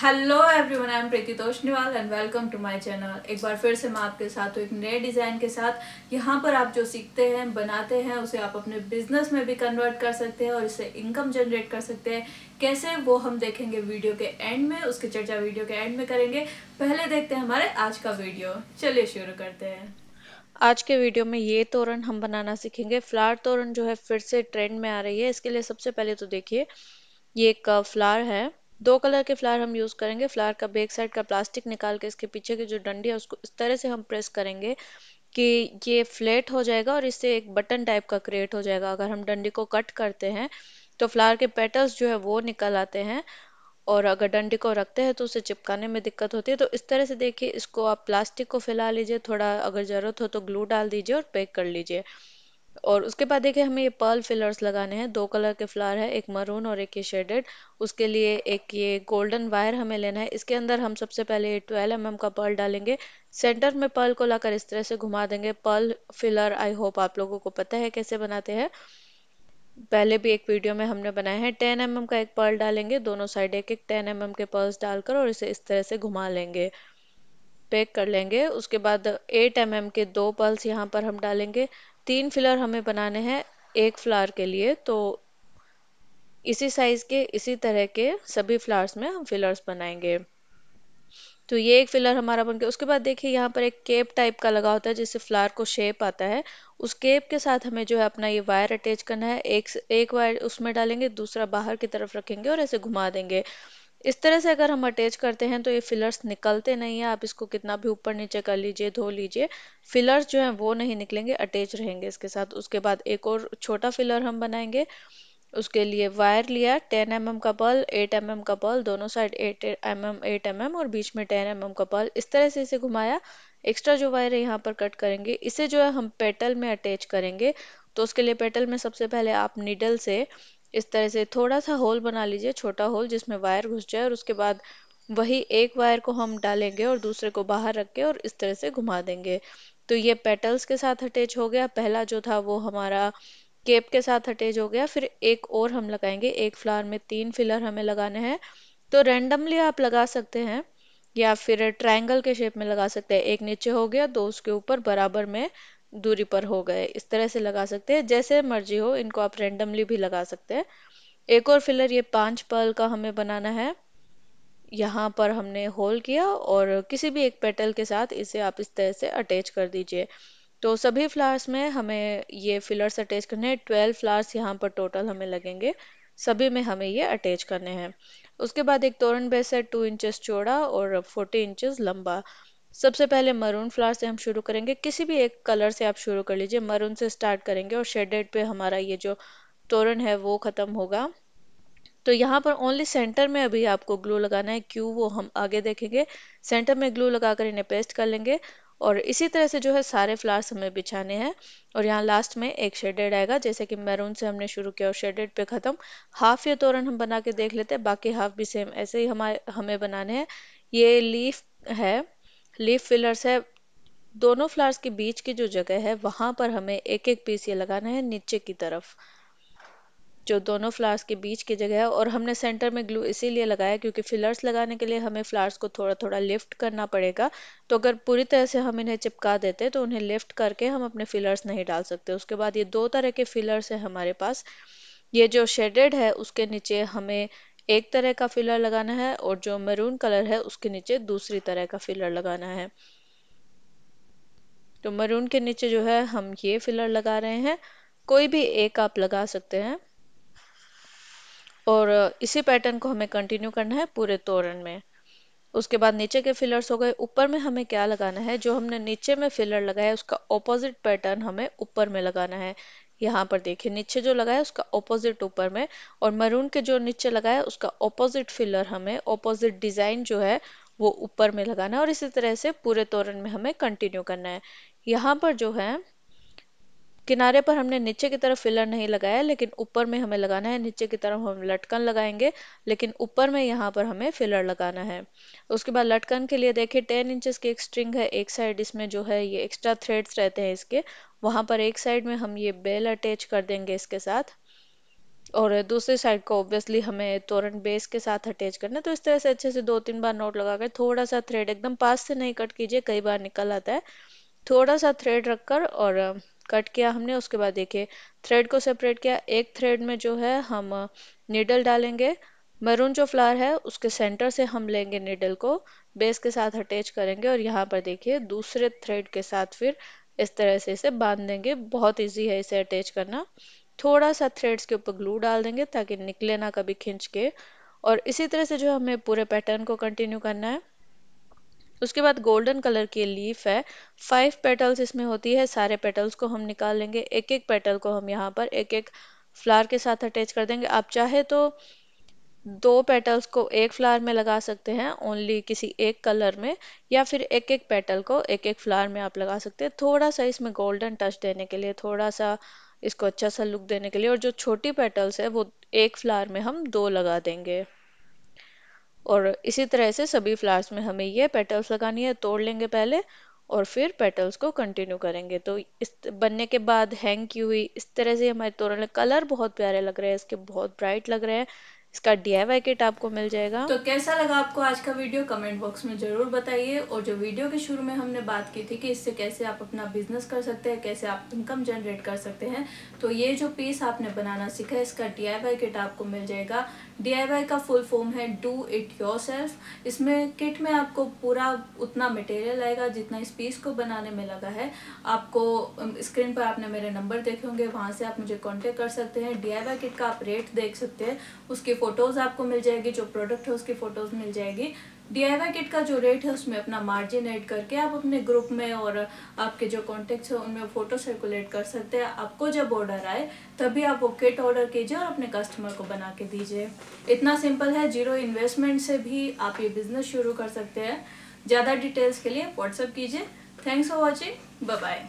hello everyone I am Preeti Toshniwal and welcome to my channel एक बार फिर से मैं आपके साथ हूँ एक नए डिज़ाइन के साथ यहाँ पर आप जो सीखते हैं बनाते हैं उसे आप अपने बिजनेस में भी कन्वर्ट कर सकते हैं और इससे इनकम जनरेट कर सकते हैं कैसे वो हम देखेंगे वीडियो के एंड में उसकी चर्चा वीडियो के एंड में करेंगे पहले देखते हैं हमारे आज का वीडियो चलिए शुरू करते हैं आज के वीडियो में ये तोरण हम बनाना सीखेंगे फ्लार तोरण जो है फिर से ट्रेंड में आ रही है इसके लिए सबसे पहले तो देखिए ये एक फ्लार है दो कलर के फ्लावर हम यूज़ करेंगे फ्लावर का बैक साइड का प्लास्टिक निकाल के इसके पीछे की जो डंडी है उसको इस तरह से हम प्रेस करेंगे कि ये फ्लैट हो जाएगा और इससे एक बटन टाइप का क्रिएट हो जाएगा अगर हम डंडी को कट करते हैं तो फ्लावर के पेटल्स जो है वो निकल आते हैं और अगर डंडी को रखते हैं तो उसे चिपकाने में दिक्कत होती है तो इस तरह से देखिए इसको आप प्लास्टिक को फैला लीजिए थोड़ा अगर ज़रूरत हो तो ग्लू डाल दीजिए और पैक कर लीजिए और उसके बाद देखिए हमें ये पर्ल फिलर्स लगाने हैं दो कलर के फ्लावर है एक मरून और एक ये शेडेड उसके लिए एक ये गोल्डन वायर हमें लेना है इसके अंदर हम सबसे पहले ये ट्वेल्व एम एम का पर्ल डालेंगे सेंटर में पर्ल को लाकर इस तरह से घुमा देंगे पर्ल फिलर आई होप आप लोगों को पता है कैसे बनाते हैं पहले भी एक वीडियो में हमने बनाया है टेन एम mm का एक पर्ल डालेंगे दोनों साइड एक एक टेन एम mm के पर्ल्स डालकर और इसे इस तरह से घुमा लेंगे पैक कर लेंगे उसके बाद एट एम mm के दो पल्स यहाँ पर हम डालेंगे तीन फिलर हमें बनाने हैं एक फ्लावर के लिए तो इसी साइज़ के इसी तरह के सभी फ्लावर्स में हम फिलर्स बनाएंगे तो ये एक फिलर हमारा बन गया उसके बाद देखिए यहाँ पर एक केप टाइप का लगा होता है जिससे फ्लावर को शेप आता है उस केप के साथ हमें जो है अपना ये वायर अटैच करना है एक एक वायर उसमें डालेंगे दूसरा बाहर की तरफ रखेंगे और ऐसे घुमा देंगे इस तरह से अगर हम अटैच करते हैं तो ये फिलर्स निकलते नहीं है आप इसको कितना भी ऊपर नीचे कर लीजिए धो लीजिए फिलर्स जो हैं वो नहीं निकलेंगे अटैच रहेंगे इसके साथ उसके बाद एक और छोटा फिलर हम बनाएंगे उसके लिए वायर लिया 10 एम mm का बल 8 एम mm का बल दोनों side 8 M mm 8 M mm और बीच में 10 एम mm का बल इस तरह से इसे घुमाया एक्स्ट्रा जो वायर है यहाँ पर कट करेंगे इसे जो है हम पेटल में अटैच करेंगे तो उसके लिए पेटल में सबसे पहले आप नीडल से इस तरह से थोड़ा सा होल बना लीजिए छोटा होल जिसमें वायर घुस जाए और उसके बाद वही एक वायर को हम डालेंगे और दूसरे को बाहर रख के और इस तरह से घुमा देंगे तो ये पेटल्स के साथ अटैच हो गया पहला जो था वो हमारा केप के साथ अटैच हो गया फिर एक और हम लगाएंगे एक फ्लावर में तीन फिलर हमें लगाने हैं तो रेंडमली आप लगा सकते हैं या फिर ट्रायंगल के शेप में लगा सकते हैं एक नीचे हो गया दो उसके ऊपर बराबर में दूरी पर हो गए इस तरह से लगा सकते हैं जैसे मर्जी हो इनको आप रेंडमली भी लगा सकते हैं एक और फिलर ये पांच पर्ल का हमें बनाना है यहाँ पर हमने होल किया और किसी भी एक पेटल के साथ इसे आप इस तरह से अटैच कर दीजिए तो सभी फ्लावर्स में हमें ये फिलर्स अटैच करने हैं ट्वेल्व फ्लावर्स यहाँ पर टोटल हमें लगेंगे सभी में हमें ये अटैच करने हैं उसके बाद एक तोरण बेस है टू इंचेस चौड़ा और फोर्टी इंचेस लंबा सबसे पहले मरून फ्लावर से हम शुरू करेंगे किसी भी एक कलर से आप शुरू कर लीजिए मरून से स्टार्ट करेंगे और शेडेड पे हमारा ये जो तोरण है वो ख़त्म होगा तो यहाँ पर ओनली सेंटर में अभी आपको ग्लू लगाना है क्यों वो हम आगे देखेंगे सेंटर में ग्लू लगा कर इन्हें पेस्ट कर लेंगे और इसी तरह से जो है सारे फ्लावर्स हमें बिछाने हैं और यहाँ लास्ट में एक शेडेड आएगा जैसे कि मैरून से हमने शुरू किया और शेडेड पे ख़त्म हाफ ये तोरण हम बना के देख लेते हैं बाकी हाफ भी सेम ऐसे ही हमारे हमें बनाने हैं ये लीफ है लीफ फिलर्स है दोनों फ्लावर्स के बीच की जो जगह है वहां पर हमें एक एक पीस ये लगाना है नीचे की तरफ जो दोनों फ्लावर्स के बीच की जगह है और हमने सेंटर में ग्लू इसीलिए लगाया क्योंकि फिलर्स लगाने के लिए हमें फ्लावर्स को थोड़ा थोड़ा लिफ्ट करना पड़ेगा तो अगर पूरी तरह से हम इन्हें चिपका देते तो उन्हें लिफ्ट करके हम अपने फिलर्स नहीं डाल सकते उसके बाद ये दो तरह के फिलर्स हैं हमारे पास ये जो शेडेड है उसके नीचे हमें एक तरह का फिलर लगाना है और जो मरून कलर है उसके नीचे दूसरी तरह का फिलर लगाना है तो मरून के नीचे जो है हम ये फिलर लगा रहे हैं कोई भी एक आप लगा सकते हैं और इसी पैटर्न को हमें कंटिन्यू करना है पूरे तोरण में उसके बाद नीचे के फिलर्स हो गए ऊपर में हमें क्या लगाना है जो हमने नीचे में फिलर लगाया उसका ऑपोजिट पैटर्न हमें ऊपर में लगाना है यहाँ पर देखिए नीचे जो लगा है उसका ऑपोजिट ऊपर में और मरून के जो नीचे लगा है उसका ऑपोजिट फिलर हमें ऑपोजिट डिजाइन जो है वो ऊपर में लगाना है और इसी तरह से पूरे तोरण में हमें कंटिन्यू करना है यहाँ पर जो है किनारे पर हमने नीचे की तरफ फिलर नहीं लगाया लेकिन ऊपर में हमें लगाना है नीचे की तरफ हम लटकन लगाएंगे लेकिन ऊपर में यहाँ पर हमें फिलर लगाना है उसके बाद लटकन के लिए देखिए टेन इंचज़ की एक स्ट्रिंग है एक साइड इसमें जो है ये एक्स्ट्रा थ्रेड्स रहते हैं इसके वहाँ पर एक साइड में हम ये बेल अटैच कर देंगे इसके साथ और दूसरी साइड को ऑब्वियसली हमें तोरण बेस के साथ अटैच करना है तो इस तरह से अच्छे से दो तीन बार नोट लगा कर थोड़ा सा थ्रेड एकदम पास से नहीं कट कीजिए कई बार निकल आता है थोड़ा सा थ्रेड रख कर और कट किया हमने उसके बाद देखिए थ्रेड को सेपरेट किया एक थ्रेड में जो है हम नीडल डालेंगे मरून जो फ्लावर है उसके सेंटर से हम लेंगे नीडल को बेस के साथ अटैच करेंगे और यहाँ पर देखिए दूसरे थ्रेड के साथ फिर इस तरह से इसे बांध देंगे बहुत इजी है इसे अटैच करना थोड़ा सा थ्रेड्स के ऊपर ग्लू डाल देंगे ताकि निकले ना कभी खींच के और इसी तरह से जो हमें पूरे पैटर्न को कंटिन्यू करना है उसके बाद गोल्डन कलर की लीफ है फाइव पेटल्स इसमें होती है सारे पेटल्स को हम निकाल लेंगे एक एक पेटल को हम यहाँ पर एक एक फ्लावर के साथ अटैच कर देंगे आप चाहे तो दो पेटल्स को एक फ्लावर में लगा सकते हैं ओनली किसी एक कलर में या फिर एक एक पेटल को एक एक फ्लावर में आप लगा सकते हैं थोड़ा सा इसमें गोल्डन टच देने के लिए थोड़ा सा इसको अच्छा सा लुक देने के लिए और जो छोटी पेटल्स है वो एक फ्लावर में हम दो लगा देंगे और इसी तरह से सभी फ्लावर्स में हमें ये पेटल्स लगानी है तोड़ लेंगे पहले और फिर पेटल्स को कंटिन्यू करेंगे तो इस बनने के बाद हैंग की हुई इस तरह से हमारे तोरण कलर बहुत प्यारे लग रहे हैं इसके बहुत ब्राइट लग रहे हैं इसका डीआईवाई किट आपको मिल जाएगा तो कैसा लगा आपको आज का वीडियो कमेंट बॉक्स में जरूर बताइए और जो वीडियो के शुरू में हमने बात की थी कि इससे कैसे आप अपना बिजनेस कर सकते हैं कैसे आप इनकम जनरेट कर सकते हैं तो ये जो पीस आपने बनाना सीखा है इसका डीआईवाई किट आपको मिल जाएगा डीआईवाई का फुल फॉर्म है डू इट योर इसमें किट में आपको पूरा उतना मटेरियल आएगा जितना इस पीस को बनाने में लगा है आपको स्क्रीन पर आपने मेरे नंबर देखे होंगे वहां से आप मुझे कॉन्टेक्ट कर सकते हैं डी किट का आप रेट देख सकते हैं उसकी फोटोज़ आपको मिल जाएगी जो प्रोडक्ट है उसकी फ़ोटोज़ मिल जाएगी डी किट का जो रेट है उसमें अपना मार्जिन ऐड करके आप अपने ग्रुप में और आपके जो कॉन्टेक्ट है उनमें फ़ोटो सर्कुलेट कर सकते हैं आपको जब ऑर्डर आए तभी आप वो किट ऑर्डर कीजिए और अपने कस्टमर को बना के दीजिए इतना सिंपल है जीरो इन्वेस्टमेंट से भी आप ये बिज़नेस शुरू कर सकते हैं ज़्यादा डिटेल्स के लिए व्हाट्सअप कीजिए थैंक्स फॉर वॉचिंग बाय